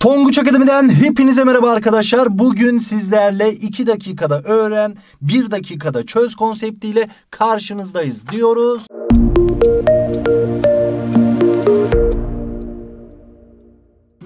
Tonguç Akademi'den hepinize merhaba arkadaşlar. Bugün sizlerle 2 dakikada öğren, 1 dakikada çöz konseptiyle karşınızdayız diyoruz.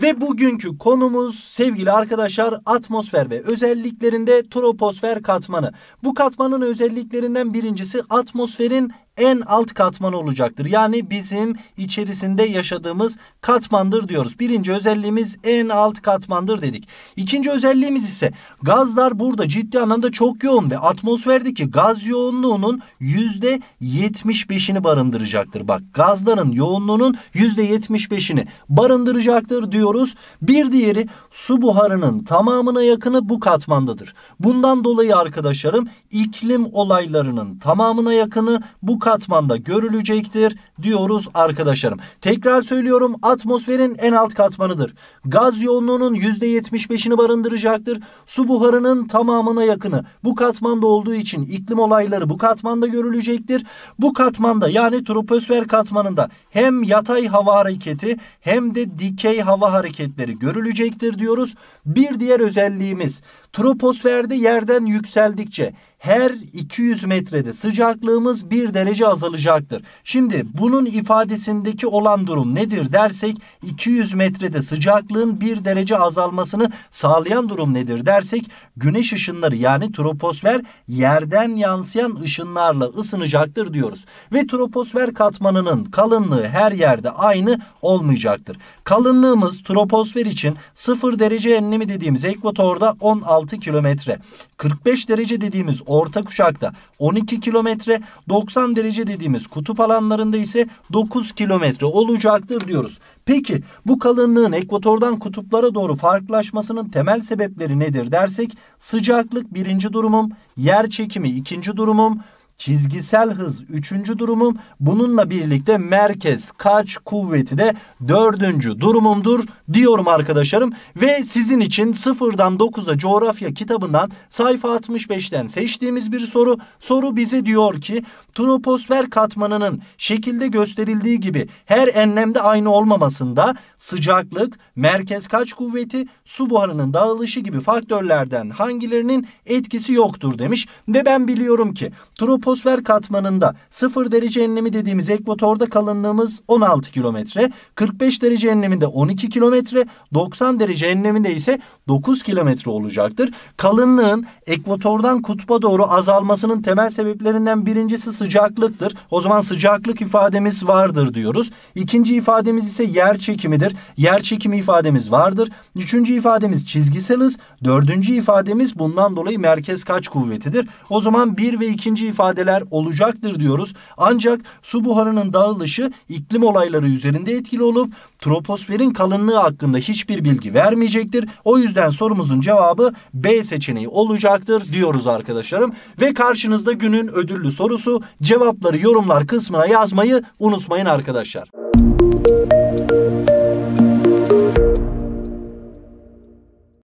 Ve bugünkü konumuz sevgili arkadaşlar atmosfer ve özelliklerinde troposfer katmanı. Bu katmanın özelliklerinden birincisi atmosferin en alt katman olacaktır. Yani bizim içerisinde yaşadığımız katmandır diyoruz. Birinci özelliğimiz en alt katmandır dedik. İkinci özelliğimiz ise gazlar burada ciddi anlamda çok yoğun ve atmosferdeki gaz yoğunluğunun yüzde %75'ini barındıracaktır. Bak gazların yoğunluğunun yüzde %75'ini barındıracaktır diyoruz. Bir diğeri su buharının tamamına yakını bu katmandadır. Bundan dolayı arkadaşlarım iklim olaylarının tamamına yakını bu katmanda görülecektir diyoruz arkadaşlarım. Tekrar söylüyorum atmosferin en alt katmanıdır. Gaz yoğunluğunun %75'ini barındıracaktır. Su buharının tamamına yakını bu katmanda olduğu için iklim olayları bu katmanda görülecektir. Bu katmanda yani troposfer katmanında hem yatay hava hareketi hem de dikey hava hareketleri görülecektir diyoruz. Bir diğer özelliğimiz troposferde yerden yükseldikçe her 200 metrede sıcaklığımız 1 derece derece azalacaktır. Şimdi bunun ifadesindeki olan durum nedir dersek 200 metrede sıcaklığın 1 derece azalmasını sağlayan durum nedir dersek güneş ışınları yani troposfer yerden yansıyan ışınlarla ısınacaktır diyoruz. Ve troposfer katmanının kalınlığı her yerde aynı olmayacaktır. Kalınlığımız troposfer için 0 derece enlemi dediğimiz ekvatorda 16 kilometre. 45 derece dediğimiz orta kuşakta 12 kilometre. 90 derece derece dediğimiz kutup alanlarında ise 9 kilometre olacaktır diyoruz. Peki bu kalınlığın ekvatordan kutuplara doğru farklılaşmasının temel sebepleri nedir dersek sıcaklık birinci durumum, yer çekimi ikinci durumum, çizgisel hız üçüncü durumum. Bununla birlikte merkez kaç kuvveti de dördüncü durumumdur diyorum arkadaşlarım. Ve sizin için sıfırdan dokuz'a coğrafya kitabından sayfa 65'ten seçtiğimiz bir soru. Soru bize diyor ki troposfer katmanının şekilde gösterildiği gibi her enlemde aynı olmamasında sıcaklık, merkez kaç kuvveti, su buharının dağılışı gibi faktörlerden hangilerinin etkisi yoktur demiş. Ve ben biliyorum ki troposfer troposfer katmanında 0 derece enlemi dediğimiz ekvatorda kalınlığımız 16 kilometre, 45 derece enleminde 12 kilometre, 90 derece enleminde ise 9 kilometre olacaktır. Kalınlığın ekvatordan kutba doğru azalmasının temel sebeplerinden birincisi sıcaklıktır. O zaman sıcaklık ifademiz vardır diyoruz. İkinci ifademiz ise yer çekimidir. Yer çekimi ifademiz vardır. Üçüncü ifademiz çizgisel hız. Dördüncü ifademiz bundan dolayı merkez kaç kuvvetidir. O zaman bir ve ikinci ifade ifadeler olacaktır diyoruz. Ancak su buharının dağılışı iklim olayları üzerinde etkili olup troposferin kalınlığı hakkında hiçbir bilgi vermeyecektir. O yüzden sorumuzun cevabı B seçeneği olacaktır diyoruz arkadaşlarım. Ve karşınızda günün ödüllü sorusu cevapları yorumlar kısmına yazmayı unutmayın arkadaşlar.